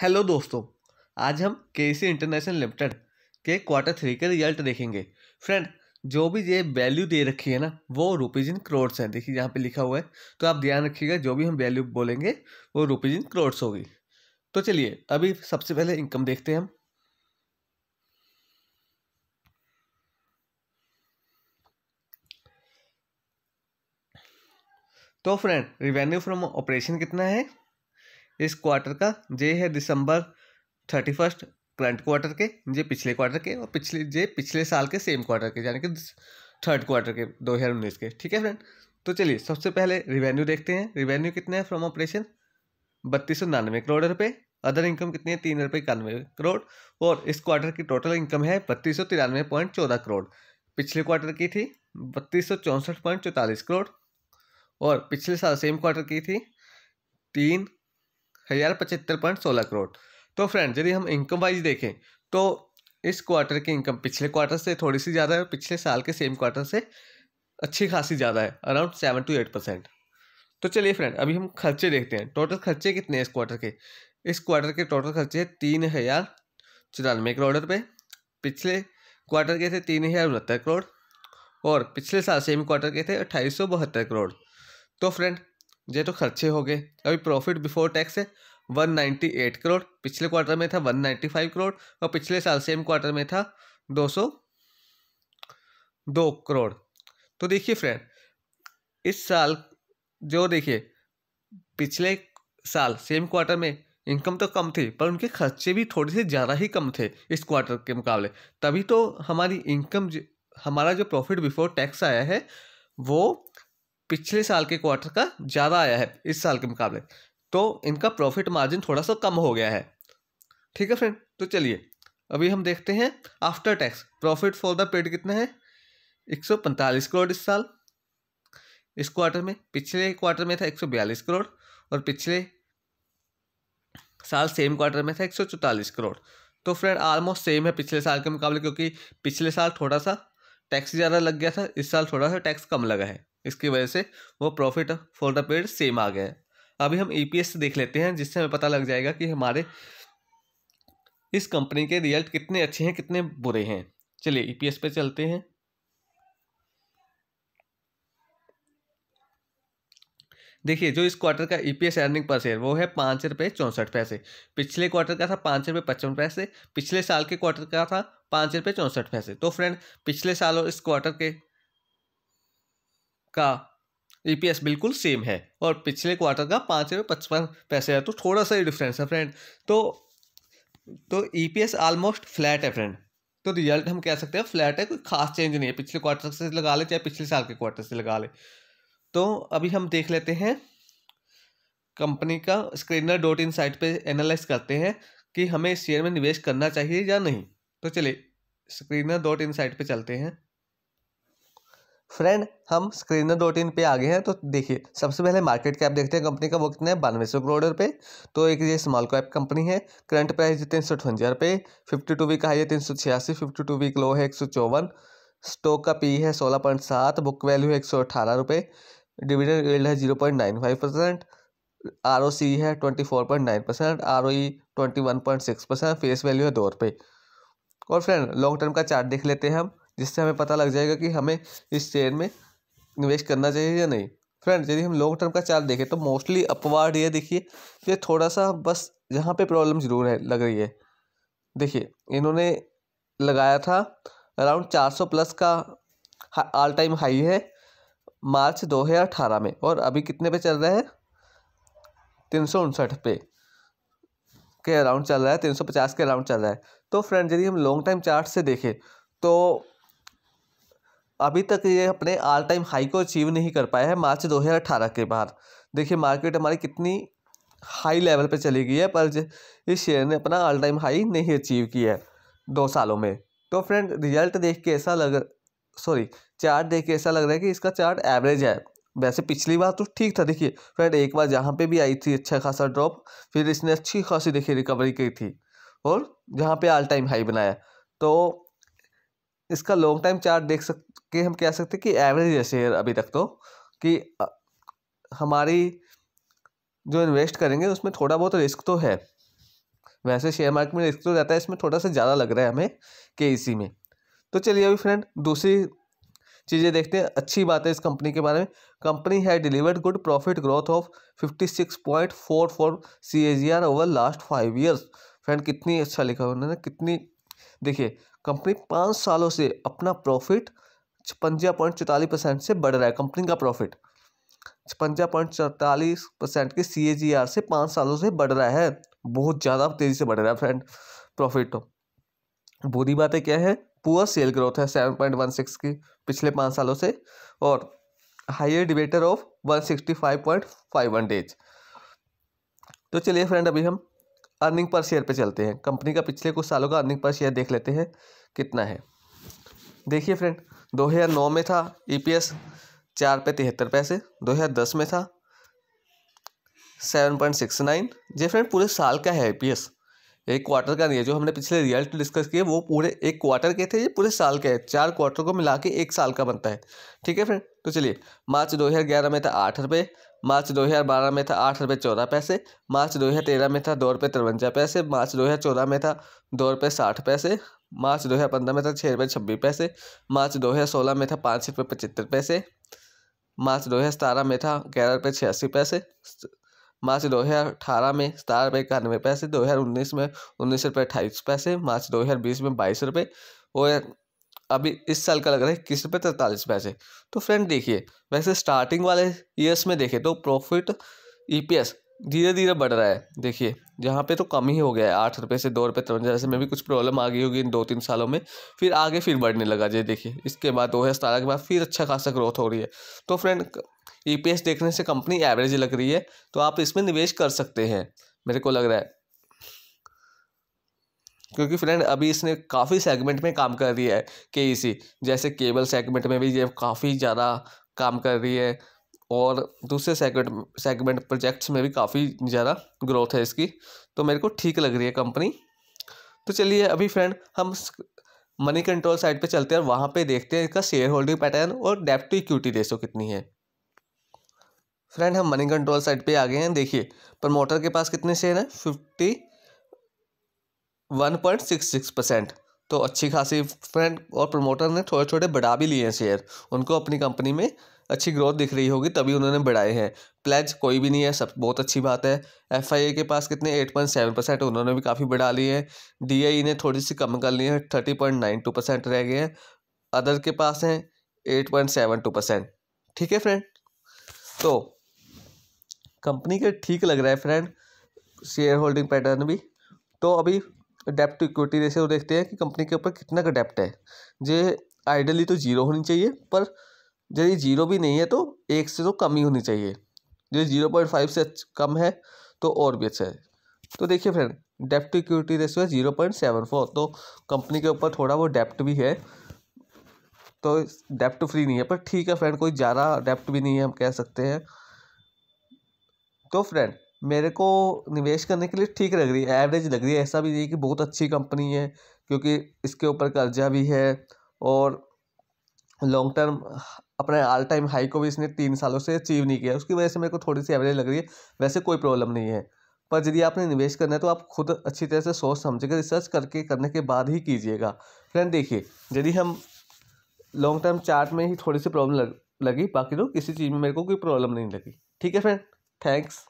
Hello दोस्तों आज हम के सी इंटरनेशनल लिमिटेड के क्वार्टर थ्री के रिजल्ट देखेंगे फ्रेंड जो भी ये वैल्यू दे रखी है ना वो रुपीज इन करोड्स हैं देखिए यहाँ पे लिखा हुआ है तो आप ध्यान रखिएगा जो भी हम वैल्यू बोलेंगे वो रुपीज इन करोड्स होगी तो चलिए अभी सबसे पहले इनकम देखते हैं हम तो फ्रेंड रिवेन्यू फ्रॉम ऑपरेशन कितना है इस क्वार्टर का जे है दिसंबर थर्टी फर्स्ट करंट क्वार्टर के जे पिछले क्वार्टर के और पिछले जे पिछले साल के सेम क्वार्टर के यानी कि थर्ड क्वार्टर के दो हज़ार उन्नीस के ठीक है फ्रेंड तो चलिए सबसे पहले रिवेन्यू देखते हैं रिवेन्यू कितने हैं फ्रॉम ऑपरेशन बत्तीस सौ नानवे करोड़ रुपये अदर इनकम कितनी है तीन रुपये इक्यानवे करोड़ और इस क्वार्टर की टोटल इनकम है बत्तीस सौ तिरानवे पॉइंट चौदह करोड़ पिछले क्वार्टर की थी बत्तीस सौ चौंसठ पॉइंट चौंतालीस करोड़ और पिछले साल सेम क्वार्टर की थी तीन हजार पचहत्तर पॉइंट सोलह करोड़ तो फ्रेंड यदि हम इनकम वाइज देखें तो इस क्वार्टर की इनकम पिछले क्वार्टर से थोड़ी सी ज़्यादा है और पिछले साल के सेम क्वार्टर से अच्छी खासी ज़्यादा है around seven to eight percent तो चलिए फ्रेंड अभी हम खर्चे देखते हैं टोटल खर्चे कितने हैं इस क्वार्टर के इस क्वार्टर के टोटल खर्चे हैं तीन हज़ार चौरानवे करोड़ रुपये पिछले क्वार्टर के थे तीन हज़ार उनहत्तर करोड़ और पिछले साल सेम क्वार्टर के थे अट्ठाईस सौ बहत्तर करोड़ तो फ्रेंड ये तो खर्चे हो गए अभी प्रॉफिट बिफोर टैक्स है 198 करोड़ पिछले क्वार्टर में था 195 करोड़ और पिछले साल सेम क्वार्टर में था 202 करोड़ तो देखिए फ्रेंड इस साल जो देखिए पिछले साल सेम क्वार्टर में इनकम तो कम थी पर उनके खर्चे भी थोड़े से ज़्यादा ही कम थे इस क्वार्टर के मुकाबले तभी तो हमारी इनकम हमारा जो प्रॉफिट बिफोर टैक्स आया है वो पिछले साल के क्वार्टर का ज़्यादा आया है इस साल के मुकाबले तो इनका प्रॉफिट मार्जिन थोड़ा सा कम हो गया है ठीक है फ्रेंड तो चलिए अभी हम देखते हैं after tax profit for the period कितना है पैंतालीस करोड़ इस साल इस क्वार्टर में पिछले क्वार्टर में था बयालीस करोड़ और पिछले साल सेम क्वार्टर में था चौतालीस करोड़ तो फ्रेंड ऑलमोस्ट सेम है पिछले साल के मुकाबले क्योंकि पिछले साल थोड़ा सा टैक्स ज़्यादा लग गया था इस साल थोड़ा सा टैक्स कम लगा है इसकी वजह से वो profit for the period same आ गया है अभी हम ई e देख लेते हैं जिससे हमें पता लग जाएगा कि हमारे इस कंपनी के रिजल्ट कितने अच्छे हैं कितने बुरे हैं चलिए ई e पे चलते हैं देखिए जो इस क्वार्टर का E P S earning per share वो है पाँच रुपये चौंसठ पैसे पिछले क्वार्टर का था पाँच रुपये पचपन पैसे पिछले साल के क्वार्टर का था पाँच रुपये चौंसठ पैसे तो फ्रेंड पिछले साल और इस क्वार्टर के का ई e बिल्कुल सेम है और पिछले क्वार्टर का पाँच रुपये पचपन पैसे है तो थोड़ा सा ही डिफरेंस है फ्रेंड तो तो ई ऑलमोस्ट फ्लैट है फ्रेंड तो रिजल्ट हम कह सकते हैं फ्लैट है कोई खास चेंज नहीं है पिछले क्वार्टर से लगा ले चाहे पिछले साल के क्वार्टर से लगा ले तो अभी हम देख लेते हैं कंपनी का स्क्रीनर डॉट इन साइट पर एनालाइज करते हैं कि हमें इस शेयर में निवेश करना चाहिए या नहीं तो चलिए स्क्रीनर डॉट इन साइट पर चलते हैं फ्रेंड हम स्क्रीनर डॉट इन पर आ गए हैं तो देखिए सबसे पहले मार्केट कैप देखते हैं कंपनी का वो कितना है बानवे सौ करोड़ रुपये तो एक ये स्मॉल कैप कंपनी है करंट प्राइस तीन सौ अठवंजा रुपये फिफ्टी टू वीक हाई है तीन सौ छियासी फिफ्टी टू वीक लो है एक सौ चौवन स्टॉक का पी है सोलह पॉइंट सात बुक वैल्यू है एक सौ अठारह रुपये डिविडेंड यील्ड है zero point nine five percent R O C है twenty four point nine percent R O E twenty one point six percent face value है दो रुपये और फ्रेंड लॉन्ग टर्म का चार्ट देख लेते हैं हम जिससे हमें पता लग जाएगा कि हमें इस शेयर में निवेश करना चाहिए या नहीं फ्रेंड यदि हम लॉन्ग टर्म का चार्ट देखें तो मोस्टली अपवार्ड ये देखिए ये थोड़ा सा बस यहाँ पे प्रॉब्लम ज़रूर है लग रही है देखिए इन्होंने लगाया था अराउंड चार सौ प्लस का ऑल टाइम हाई है मार्च दो हज़ार अठारह में और अभी कितने पे चल रहा है तीन सौ उनसठ पे के अराउंड चल रहा है तीन सौ पचास के अराउंड चल रहा है तो फ्रेंड यदि हम लॉन्ग टाइम चार्ट से देखें तो अभी तक ये अपने ऑल टाइम हाई को अचीव नहीं कर पाया है मार्च 2018 के बाद देखिए मार्केट हमारी कितनी हाई लेवल पे चली गई है पर इस शेयर ने अपना ऑल टाइम हाई नहीं अचीव किया है दो सालों में तो फ्रेंड रिजल्ट देख के ऐसा लग सॉरी चार्ट देख के ऐसा लग रहा है कि इसका चार्ट एवरेज है वैसे पिछली बार तो ठीक था देखिए फ्रेंड एक बार जहाँ पे भी आई थी अच्छा खासा ड्रॉप फिर इसने अच्छी खासी देखी रिकवरी की थी और जहाँ पे ऑल टाइम हाई बनाया तो इसका लॉन्ग टाइम चार्ट देख सक कि हम कह सकते हैं कि एवरेज है शेयर अभी तक तो कि हमारी जो इन्वेस्ट करेंगे उसमें थोड़ा बहुत रिस्क तो है वैसे शेयर मार्केट में रिस्क तो रहता है इसमें थोड़ा सा ज़्यादा लग रहा है हमें के ई में तो चलिए अभी फ्रेंड दूसरी चीज़ें देखते हैं अच्छी बात है इस कंपनी के बारे में कंपनी है delivered good profit growth of fifty six point four four C A G R over last five years friend कितनी अच्छा लिखा है उन्होंने कितनी देखिए कंपनी पाँच सालों से अपना प्रॉफिट छपंजा पॉइंट चौतालीस परसेंट से बढ़ रहा है कंपनी का प्रॉफिट छपंजा पॉइंट चौतालीस परसेंट के सी ए जी आर से पाँच सालों से बढ़ रहा है बहुत ज़्यादा तेज़ी से बढ़ रहा है फ्रेंड प्रॉफिट बुरी बातें क्या है पुअर सेल ग्रोथ है सेवन पॉइंट वन सिक्स की पिछले पाँच सालों से और higher debtor of one sixty five point five one days तो चलिए फ्रेंड अभी हम अर्निंग पर शेयर पे चलते हैं कंपनी का पिछले कुछ सालों का अर्निंग पर शेयर देख लेते हैं कितना है देखिए फ्रेंड दो हज़ार नौ में था ई पी एस चार पे तिहत्तर पैसे दो हज़ार दस में था सेवन पॉइंट सिक्स नाइन जी फ्रेंड पूरे साल का है ई पी एस एक क्वार्टर का नहीं है जो हमने पिछले रिजल्ट डिस्कस किए वो पूरे एक क्वार्टर के थे ये पूरे साल के हैं चार क्वार्टर को मिला के एक साल का बनता है ठीक है फ्रेंड तो चलिए मार्च दो हज़ार ग्यारह में था आठ रुपये मार्च दो हज़ार बारह में था आठ रुपये चौदह पैसे मार्च दो हज़ार तेरह में था दो रुपये तिरवंजा पैसे मार्च दो हज़ार चौदह में था दो रुपये साठ पैसे मार्च दो हज़ार पंद्रह में था छः रुपये छब्बीस पैसे मार्च दो हज़ार सोलह में था पाँच रुपये पचहत्तर पैसे मार्च दो हज़ार सतारह में था ग्यारह रुपये छियासी पैसे मार्च दो हज़ार अठारह में सतारह रुपये इक्यानवे पैसे दो हज़ार उन्नीस में उन्नीस रुपये अट्ठाईस पैसे मार्च दो हज़ार बीस में बाईस रुपये और अभी इस साल का लग रहा है इक्कीस रुपये तैंतालीस पैसे तो फ्रेंड देखिए वैसे स्टार्टिंग वाले ईयर्स में देखें तो profit E e P S धीरे धीरे बढ़ रहा है देखिए यहाँ पे तो कम ही हो गया है आठ रुपये से दो रुपये तिरवंजा से में भी कुछ प्रॉब्लम आ गई होगी इन दो तीन सालों में फिर आगे फिर बढ़ने लगा जी देखिए इसके बाद दो हज़ार सतारह के बाद फिर अच्छा खासा ग्रोथ हो रही है तो फ्रेंड ई e देखने से कंपनी एवरेज लग रही है तो आप इसमें निवेश कर सकते हैं मेरे को लग रहा है क्योंकि फ्रेंड अभी इसने काफ़ी सेगमेंट में काम कर रही है के e जैसे केबल सेगमेंट में भी ये काफ़ी ज़्यादा काम कर रही है और दूसरे सेगमेंट सेगमेंट प्रोजेक्ट्स में भी काफ़ी ज़्यादा ग्रोथ है इसकी तो मेरे को ठीक लग रही है कंपनी तो चलिए अभी फ्रेंड हम मनी कंट्रोल साइड पे चलते हैं और वहाँ पे देखते हैं इसका शेयर होल्डिंग पैटर्न और डेप्ट इक्विटी रेशो कितनी है फ्रेंड हम मनी कंट्रोल साइड पे आ गए हैं देखिए प्रमोटर के पास कितने शेयर हैं fifty one point six six percent तो अच्छी खासी फ्रेंड और प्रमोटर ने थोड़े थोड़े बढ़ा भी लिए हैं शेयर उनको अपनी कंपनी में अच्छी ग्रोथ दिख रही होगी तभी उन्होंने बढ़ाए हैं प्लेज कोई भी नहीं है सब बहुत अच्छी बात है एफ आई ए के पास कितने एट पॉइंट सेवन परसेंट उन्होंने भी काफ़ी बढ़ा लिए हैं डी आई ने थोड़ी सी कम कर ली है thirty point nine two percent रह गए हैं अदर के पास हैं eight point seven two percent ठीक है फ्रेंड तो कंपनी के ठीक लग रहा है फ्रेंड शेयर होल्डिंग पैटर्न भी तो अभी डेप्ट टू इक्विटी रेशियो देखते हैं कि कंपनी के ऊपर कितना का डेप्ट है जे आइडली तो जीरो होनी चाहिए पर यदि जीरो भी नहीं है तो एक से तो कम ही होनी चाहिए जो जीरो पॉइंट फाइव से कम है तो और भी अच्छा है तो देखिए फ्रेंड डेप्ट टू इक्विटी रेशियो है जीरो पॉइंट सेवन फोर तो कंपनी के ऊपर थोड़ा वो डेप्ट भी है तो डेप्ट फ्री नहीं है पर ठीक है फ्रेंड कोई ज़्यादा डेप्ट भी नहीं है हम कह सकते हैं तो फ्रेंड मेरे को निवेश करने के लिए ठीक लग रही है एवरेज लग रही है ऐसा भी नहीं कि बहुत अच्छी कंपनी है क्योंकि इसके ऊपर कर्जा भी है और लॉन्ग टर्म अपने ऑल टाइम हाई को भी इसने तीन सालों से अचीव नहीं किया उसकी वजह से मेरे को थोड़ी सी एवरेज लग रही है वैसे कोई प्रॉब्लम नहीं है पर यदि आपने निवेश करना है तो आप खुद अच्छी तरह से सोच समझ कर रिसर्च करके करने के बाद ही कीजिएगा फ्रेंड देखिए यदि हम लॉन्ग टर्म चार्ट में ही थोड़ी सी प्रॉब्लम लग, लगी बाकी तो किसी चीज़ में मेरे को कोई प्रॉब्लम नहीं लगी ठीक है फ्रेंड Thanks.